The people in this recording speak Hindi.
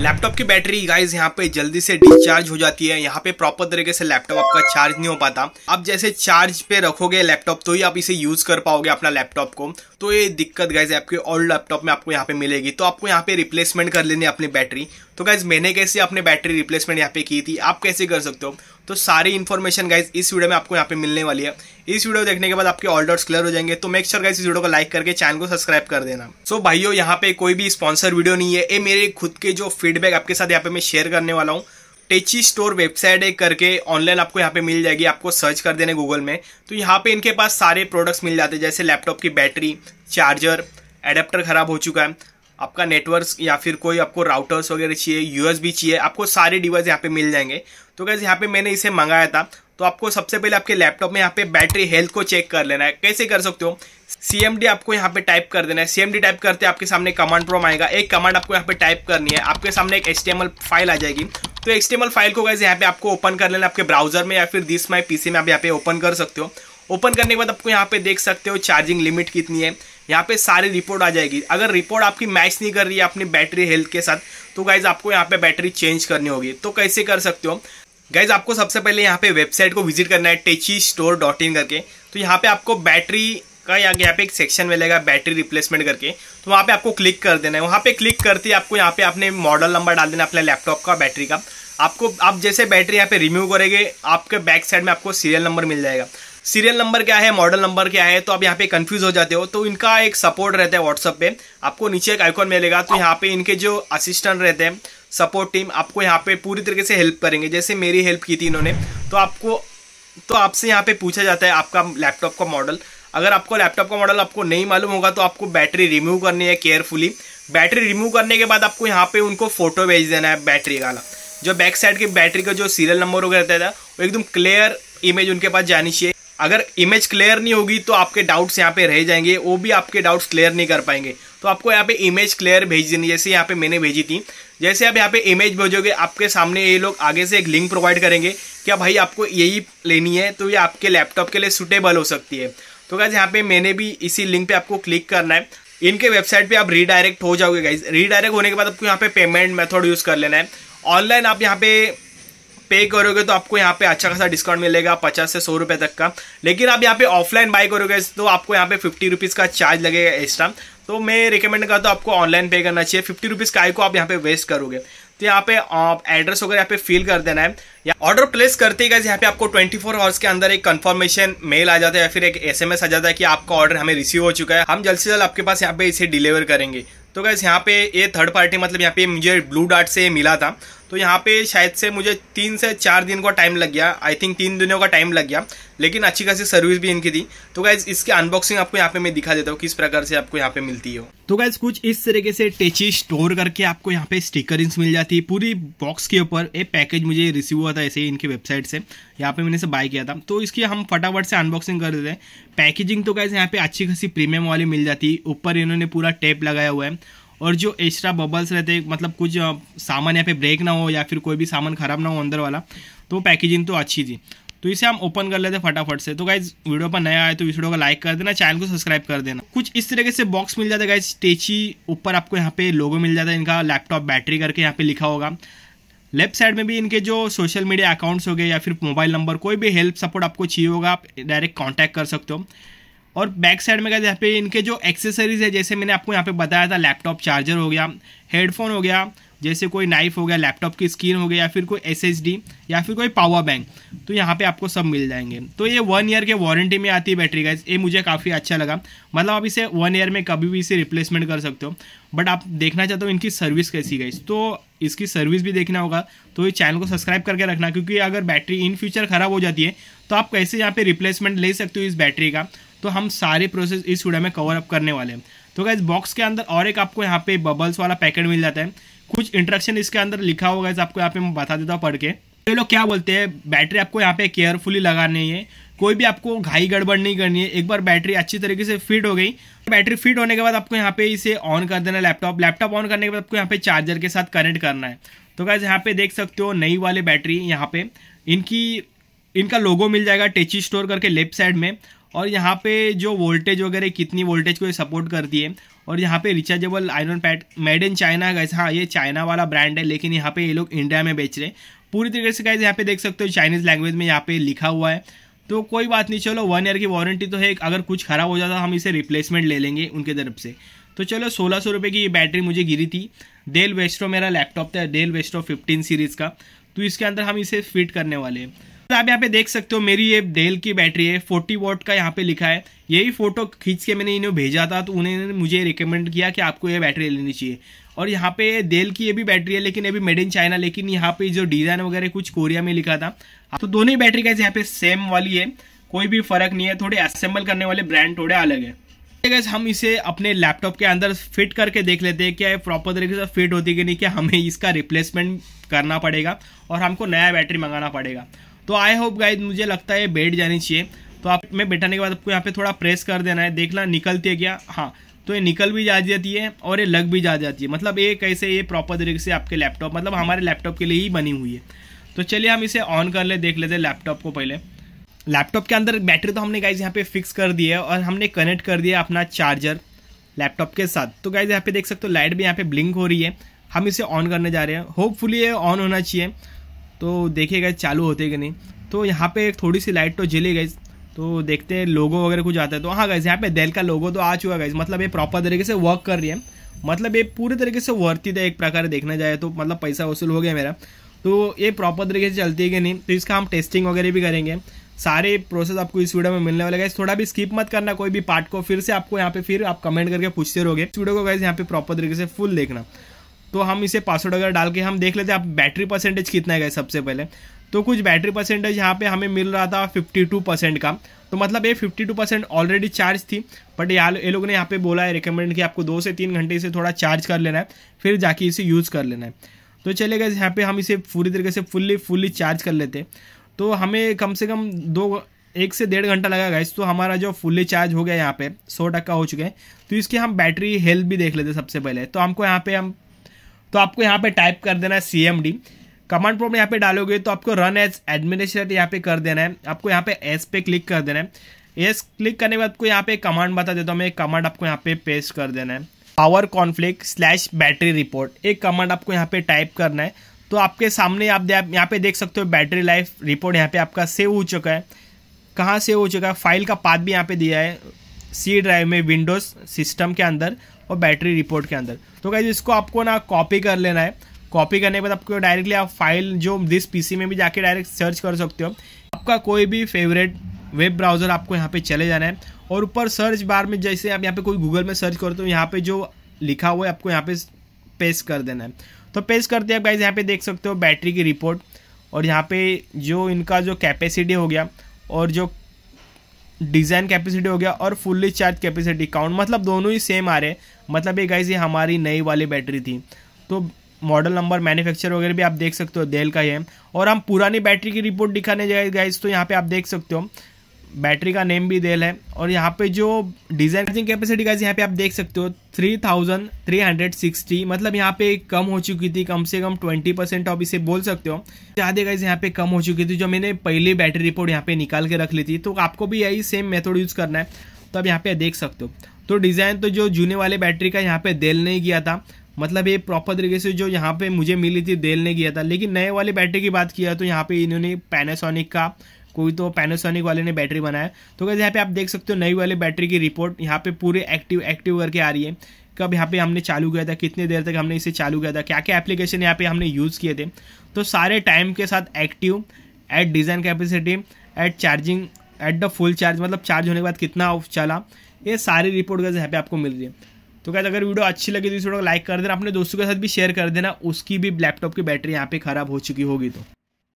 लैपटॉप की बैटरी गाइज यहाँ पे जल्दी से डिस्चार्ज हो जाती है यहाँ पे प्रॉपर तरीके से लैपटॉप आपका चार्ज नहीं हो पाता आप जैसे चार्ज पे रखोगे लैपटॉप तो ही आप इसे यूज कर पाओगे अपना लैपटॉप को तो ये दिक्कत गाइज आपके ओल्ड लैपटॉप में आपको यहाँ पे मिलेगी तो आपको यहाँ पे रिप्लेसमेंट कर लेनी है अपनी बैटरी तो गाइज मैंने कैसे अपनी बैटरी रिप्लेसमेंट यहाँ पे की थी आप कैसे कर सकते हो तो सारी इन्फॉर्मेशन गाइज इस वीडियो में आपको यहाँ पे मिलने वाली है इस वीडियो देखने के बाद आपके ऑल डाउट्स क्लियर हो जाएंगे तो मेक श्योर गाइज इस वीडियो को लाइक करके चैनल को सब्सक्राइब कर देना सो so, भाइयों यहाँ पे कोई भी स्पॉन्सर वीडियो नहीं है ये मेरे खुद के जो फीडबैक आपके साथ यहाँ पे मैं शेयर करने वाला हूँ टेची स्टोर वेबसाइट एक करके ऑनलाइन आपको यहाँ पे मिल जाएगी आपको सर्च कर देने गूगल में तो यहाँ पे इनके पास सारे प्रोडक्ट्स मिल जाते हैं जैसे लैपटॉप की बैटरी चार्जर एडेप्टर खराब हो चुका है आपका नेटवर्क या फिर कोई आपको राउटर्स वगैरह चाहिए यूएसबी चाहिए आपको सारे डिवाइस यहाँ पे मिल जाएंगे तो कैसे यहाँ पे मैंने इसे मंगाया था तो आपको सबसे पहले आपके लैपटॉप में यहाँ पे बैटरी हेल्थ को चेक कर लेना है कैसे कर सकते हो सी आपको यहाँ पे टाइप कर देना है सी टाइप करते आपके सामने कमांड प्रोम आएगा एक कमांड आपको यहाँ पे टाइप करनी है आपके सामने एक एच फाइल आ जाएगी तो एच फाइल को कैसे यहाँ पे आपको ओपन कर लेना आपके ब्राउजर में या फिर दिस माई पीसी में आप यहाँ पे ओपन कर सकते हो ओपन करने के बाद आपको यहाँ पे देख सकते हो चार्जिंग लिमिट कितनी है यहाँ पे सारी रिपोर्ट आ जाएगी अगर रिपोर्ट आपकी मैच नहीं कर रही है अपनी बैटरी हेल्थ के साथ तो गाइज आपको यहाँ पे बैटरी चेंज करनी होगी तो कैसे कर सकते हो गाइज आपको सबसे पहले यहाँ पे वेबसाइट को विजिट करना है टेची स्टोर डॉट इन करके तो यहाँ पे आपको बैटरी का यहाँ यहाँ पे एक सेक्शन मिलेगा बैटरी रिप्लेसमेंट करके तो वहाँ पे आपको क्लिक कर देना है वहाँ पे क्लिक करते ही आपको यहाँ पे अपने मॉडल नंबर डाल देना अपने लैपटॉप का बैटरी का आपको आप जैसे बैटरी यहाँ पे रिमूव करेंगे आपके बैक साइड में आपको सीरियल नंबर मिल जाएगा सीरियल नंबर क्या है मॉडल नंबर क्या है तो आप यहाँ पे कंफ्यूज हो जाते हो तो इनका एक सपोर्ट रहता है व्हाट्सअप पे आपको नीचे एक आइकॉन मिलेगा तो यहाँ पे इनके जो असिस्टेंट रहते हैं सपोर्ट टीम आपको यहाँ पे पूरी तरीके से हेल्प करेंगे जैसे मेरी हेल्प की थी इन्होंने तो आपको तो आपसे यहाँ पे पूछा जाता है आपका लैपटॉप का मॉडल अगर आपको लैपटॉप का मॉडल आपको नहीं मालूम होगा तो आपको बैटरी रिमूव करनी है केयरफुली बैटरी रिमूव करने के बाद आपको यहाँ पे उनको फोटो भेज देना है बैटरी का जो बैक साइड की बैटरी का जो सीरियल नंबर वगैरह रहता है वो एकदम क्लियर इमेज उनके पास जानी चाहिए अगर इमेज क्लियर नहीं होगी तो आपके डाउट्स यहाँ पे रह जाएंगे वो भी आपके डाउट्स क्लियर नहीं कर पाएंगे तो आपको यहाँ पे इमेज क्लियर भेज देनी जैसे यहाँ पे मैंने भेजी थी जैसे आप यहाँ पे इमेज भेजोगे आपके सामने ये लोग आगे से एक लिंक प्रोवाइड करेंगे क्या भाई आपको यही लेनी है तो ये आपके लैपटॉप के लिए सुटेबल हो सकती है तो गाइज यहाँ पे मैंने भी इसी लिंक पे आपको क्लिक करना है इनके वेबसाइट पे आप रीडायरेक्ट हो जाओगे गाइज रीडायरेक्ट होने के बाद आपको यहाँ पे पेमेंट मेथड यूज़ कर लेना है ऑनलाइन आप यहाँ पे पे करोगे तो आपको यहाँ पे अच्छा खासा डिस्काउंट मिलेगा पचास से सौ रुपये तक का लेकिन आप यहाँ पे ऑफलाइन बाय करोगे तो आपको यहाँ पे फिफ्टी रुपीज़ का चार्ज लगेगा एक्स्ट्रा तो मैं रिकमेंड करता हूँ आपको ऑनलाइन पे करना चाहिए फिफ्टी रुपीज़ का आई को आप यहाँ पे वेस्ट करोगे तो यहाँ पे आप एड्रेस वगैरह यहाँ पे फिल कर देना है या ऑर्डर प्लेस करते ही यहाँ पे आपको 24 फोर आवर्स के अंदर एक कंफर्मेशन मेल आ जाता है या फिर एक एसएमएस आ जाता है कि आपका ऑर्डर हमें रिसीव हो चुका है हम जल्द से जल्द आपके पास यहाँ पे इसे डिलीवर करेंगे तो गैस यहाँ पे ये थर्ड पार्टी मतलब यहाँ पे मुझे ब्लू डार्ट से मिला था तो यहाँ पे शायद से मुझे तीन से चार दिन का टाइम लग गया आई थिंक तीन दिनों का टाइम लग गया लेकिन अच्छी खासी सर्विस भी इनकी थी तो गाइज इसकी अनबॉक्सिंग आपको यहाँ पे मैं दिखा देता हूँ किस प्रकार से आपको यहाँ पे मिलती है तो गाइज कुछ इस तरीके से टेची स्टोर करके आपको यहाँ पे स्टिकर मिल जाती है पूरी बॉक्स के ऊपर एक पैकेज मुझे रिसीव हुआ था ऐसे ही इनकी वेबसाइट से यहाँ पे मैंने इसे बाय किया था तो इसकी हम फटाफट से अनबॉक्सिंग कर देते हैं पैकेजिंग तो गाइज यहाँ पे अच्छी खासी प्रीमियम वाली मिल जाती है ऊपर इन्होंने पूरा टेप लगाया हुआ है और जो एक्स्ट्रा बबल्स रहते मतलब कुछ सामान यहाँ पे ब्रेक ना हो या फिर कोई भी सामान ख़राब ना हो अंदर वाला तो पैकेजिंग तो अच्छी थी तो इसे हम ओपन कर लेते फटाफट से तो गाइज वीडियो पर नया आए तो इस वीडियो को लाइक कर देना चैनल को सब्सक्राइब कर देना कुछ इस तरीके से बॉक्स मिल जाता है गाइज स्टेची ऊपर आपको यहाँ पे लोगो मिल जाता है इनका लैपटॉप बैटरी करके यहाँ पे लिखा होगा लेफ्ट साइड में भी इनके जो सोशल मीडिया अकाउंट्स हो गए या फिर मोबाइल नंबर कोई भी हेल्प सपोर्ट आपको चाहिए होगा आप डायरेक्ट कॉन्टैक्ट कर सकते हो और बैक साइड में गए यहाँ पे इनके जो एक्सेसरीज़ है जैसे मैंने आपको यहाँ पे बताया था लैपटॉप चार्जर हो गया हेडफोन हो गया जैसे कोई नाइफ हो गया लैपटॉप की स्क्रीन हो गया या फिर कोई एस या फिर कोई पावर बैंक तो यहाँ पे आपको सब मिल जाएंगे तो ये वन ईयर के वारंटी में आती है बैटरी गैस ये मुझे काफ़ी अच्छा लगा मतलब आप इसे वन ईयर में कभी भी इसे रिप्लेसमेंट कर सकते हो बट आप देखना चाहते हो इनकी सर्विस कैसी गई तो इसकी सर्विस भी देखना होगा तो ये चैनल को सब्सक्राइब करके रखना क्योंकि अगर बैटरी इन फ्यूचर ख़राब हो जाती है तो आप कैसे यहाँ पर रिप्लेसमेंट ले सकते हो इस बैटरी का तो हम सारे प्रोसेस इस वीडियो में कवर अप करने वाले हैं तो गाइज बॉक्स के अंदर और एक आपको यहाँ पे बबल्स वाला पैकेट मिल जाता है कुछ इंट्रक्शन इसके अंदर लिखा होगा आपको यहाँ पे मैं बता देता हूँ पढ़ के ये लोग क्या बोलते हैं बैटरी आपको यहाँ पे केयरफुली लगानी है कोई भी आपको घाई गड़बड़ नहीं करनी है एक बार बैटरी अच्छी तरीके से फिट हो गई बैटरी फिट होने के बाद आपको यहाँ पे इसे ऑन कर देना लैपटॉप लैपटॉप ऑन करने के बाद आपको यहाँ पे चार्जर के साथ कनेक्ट करना है तो क्या यहाँ पे देख सकते हो नई वाले बैटरी यहाँ पे इनकी इनका लोगो मिल जाएगा टेची स्टोर करके लेफ्ट साइड में और यहाँ पे जो वोल्टेज वगैरह कितनी वोल्टेज को ये सपोर्ट करती है और यहाँ पे rechargeable iron pad made in China है गैस हाँ ये चाइना वाला ब्रांड है लेकिन यहाँ पे ये लोग इंडिया में बेच रहे हैं पूरी तरीके से गैस यहाँ पे देख सकते हो चाइनीज़ लैंग्वेज में यहाँ पे लिखा हुआ है तो कोई बात नहीं चलो वन ईयर की वारंटी तो है अगर कुछ ख़राब हो जाता हम इसे रिप्लेसमेंट ले लेंगे उनके तरफ से तो चलो सोलह सौ रुपये की ये बैटरी मुझे गिरी थी डेल वेस्ट्रो मेरा लैपटॉप था डेल वेस्ट्रो फिफ्टीन सीरीज़ का तो इसके अंदर हम इसे फिट करने वाले हैं तो आप यहाँ पे देख सकते हो मेरी ये डेल की बैटरी है फोर्टी वॉट का यहाँ पे लिखा है यही फोटो खींच के मैंने इन्हें भेजा था तो उन्होंने मुझे रिकमेंड किया कि आपको ये बैटरी लेनी चाहिए और यहाँ पे डेल की ये भी बैटरी है लेकिन ये भी मेड इन चाइना लेकिन यहाँ पे जो डिज़ाइन वगैरह कुछ कोरिया में लिखा था तो दोनों ही बैटरी का यहाँ पे सेम वाली है कोई भी फर्क नहीं है थोड़े असेंबल करने वाले ब्रांड थोड़े अलग है गैस हम इसे अपने लैपटॉप के अंदर फिट करके देख लेते हैं क्या प्रॉपर तरीके से फिट होती कि नहीं क्या हमें इसका रिप्लेसमेंट करना पड़ेगा और हमको नया बैटरी मंगाना पड़ेगा तो आई होप गाइज मुझे लगता है बैठ जानी चाहिए तो आप में बैठाने के बाद आपको यहाँ पे थोड़ा प्रेस कर देना है देखना निकलती तो है क्या हाँ तो ये निकल भी जा जाती है और ये लग भी जा जाती है मतलब ये कैसे ये प्रॉपर तरीके से आपके लैपटॉप मतलब हमारे लैपटॉप के लिए ही बनी हुई है तो चलिए हम इसे ऑन कर ले देख लेते हैं लैपटॉप को पहले लैपटॉप के अंदर बैटरी तो हमने गाइज यहाँ पे फिक्स कर दी है और हमने कनेक्ट कर दिया अपना चार्जर लैपटॉप के साथ तो गाइज यहाँ पे देख सकते हो लाइट भी यहाँ पे ब्लिंक हो रही है हम इसे ऑन करने जा रहे हैं होपफुली ये ऑन होना चाहिए तो देखिएगा चालू होते कि नहीं तो यहाँ पे थोड़ी सी लाइट तो जली गई तो देखते हैं लोगो वगैरह कुछ आता है तो हाँ गए यहाँ पे डेल का लोगो तो आ चुका गए मतलब ये प्रॉपर तरीके से वर्क कर रही है मतलब ये पूरे तरीके से वर्थित है एक प्रकार देखना जाए तो मतलब पैसा वसूल हो गया मेरा तो ये प्रॉपर तरीके से चलती है कि नहीं तो इसका हम टेस्टिंग वगैरह भी करेंगे सारे प्रोसेस आपको इस वीडियो में मिलने वाले गए थोड़ा भी स्किप मत करना कोई भी पार्ट को फिर से आपको यहाँ पे फिर आप कमेंट करके पूछते रहोगे वीडियो को गए यहाँ पे प्रॉपर तरीके से फुल देखना तो हम इसे पासवर्ड वगैरह डाल के हम देख लेते हैं आप बैटरी परसेंटेज कितना है सबसे पहले तो कुछ बैटरी परसेंटेज यहाँ पे हमें मिल रहा था 52 परसेंट का तो मतलब ये 52 परसेंट ऑलरेडी चार्ज थी बट यार ये लोगों ने यहाँ पे बोला है रिकमेंड कि आपको दो से तीन घंटे इसे थोड़ा चार्ज कर लेना है फिर जाके इसे यूज़ कर लेना है तो चले गए यहाँ पे हम इसे पूरी तरीके से फुल्ली फुल्ली चार्ज कर लेते तो हमें कम से कम दो एक से डेढ़ घंटा लगा गाइस तो हमारा जो फुल्ली चार्ज हो गया यहाँ पे सौ टक्का हो चुके हैं तो इसकी हम बैटरी हेल्थ भी देख लेते सबसे पहले तो हमको यहाँ पे हम तो आपको यहाँ पे टाइप कर देना है C M D command prompt यहाँ पे डालोगे तो आपको रन एज एडमिनिस्ट्रेटर यहाँ पे कर देना है आपको यहाँ पे एस पे क्लिक कर देना है एस क्लिक करने के बाद आपको यहाँ पे कमांड बता देता हूँ मैं एक कमांड आपको यहाँ पे पेस्ट कर देना है power config slash battery report एक कमांड आपको यहाँ पे टाइप करना है तो आपके सामने आप यहाँ पे देख सकते हो बैटरी लाइफ रिपोर्ट यहाँ पे आपका सेव हो चुका है कहाँ सेव हो चुका है फाइल का पाथ भी यहाँ पे दिया है सी ड्राइव में विंडोज सिस्टम के अंदर और बैटरी रिपोर्ट के अंदर तो कहीं इसको आपको ना कॉपी कर लेना है कॉपी करने के बाद आपको डायरेक्टली आप फाइल जो दिस पीसी में भी जाके डायरेक्ट सर्च कर सकते हो आपका कोई भी फेवरेट वेब ब्राउज़र आपको यहाँ पे चले जाना है और ऊपर सर्च बार में जैसे आप यहाँ पे कोई गूगल में सर्च करते हो यहाँ पे जो लिखा हुआ है आपको यहाँ पे पेस्ट कर देना है तो पेस्ट करते आप गाइज यहाँ पे देख सकते हो बैटरी की रिपोर्ट और यहाँ पे जो इनका जो कैपेसिटी हो गया और जो डिज़ाइन कैपेसिटी हो गया और फुल्ली चार्ज कैपेसिटी काउंट मतलब दोनों ही सेम आ रहे हैं मतलब ये गाइज ये हमारी नई वाली बैटरी थी तो मॉडल नंबर मैन्युफैक्चर वगैरह भी आप देख सकते हो डेल का ही है और हम पुरानी बैटरी की रिपोर्ट दिखाने जाए गाइज तो यहाँ पे आप देख सकते हो बैटरी का नेम भी देल है और यहाँ पे जो डिजाइन चार्जिंग कैपेसिटी का यहाँ पे आप देख सकते हो 3360 मतलब यहाँ पे कम हो चुकी थी कम से कम 20 परसेंट आप इसे बोल सकते हो ज़्यादा गाइज यहाँ पे कम हो चुकी थी जो मैंने पहली बैटरी रिपोर्ट यहाँ पे निकाल के रख ली थी तो आपको भी यही सेम मेथड यूज़ करना है तो आप यहाँ पे देख सकते हो तो डिज़ाइन तो जो जूने वाले बैटरी का यहाँ पे देल नहीं किया था मतलब ये प्रॉपर तरीके से जो यहाँ पे मुझे मिली थी देल ने किया था लेकिन नए वाले बैटरी की बात किया तो यहाँ पे इन्होंने पैनासोनिक का कोई तो पैनासोनिक वाले ने बैटरी बनाया तो कैसे यहाँ पे आप देख सकते हो नई वाले बैटरी की रिपोर्ट यहाँ पे पूरे एक्टिव एक्टिव करके आ रही है कब यहाँ पे हमने चालू किया था कितने देर तक हमने इसे चालू किया था क्या क्या एप्लीकेशन यहाँ पे हमने यूज़ किए थे तो सारे टाइम के साथ active at design capacity at charging at the full charge मतलब चार्ज होने के बाद कितना चला ये सारी रिपोर्ट कैसे यहाँ पे आपको मिल रही है तो क्या अगर वीडियो अच्छी लगी तो इस वीडियो को लाइक कर देना अपने दोस्तों के साथ भी शेयर कर देना उसकी भी लैपटॉप की बैटरी यहाँ पे खराब हो चुकी होगी तो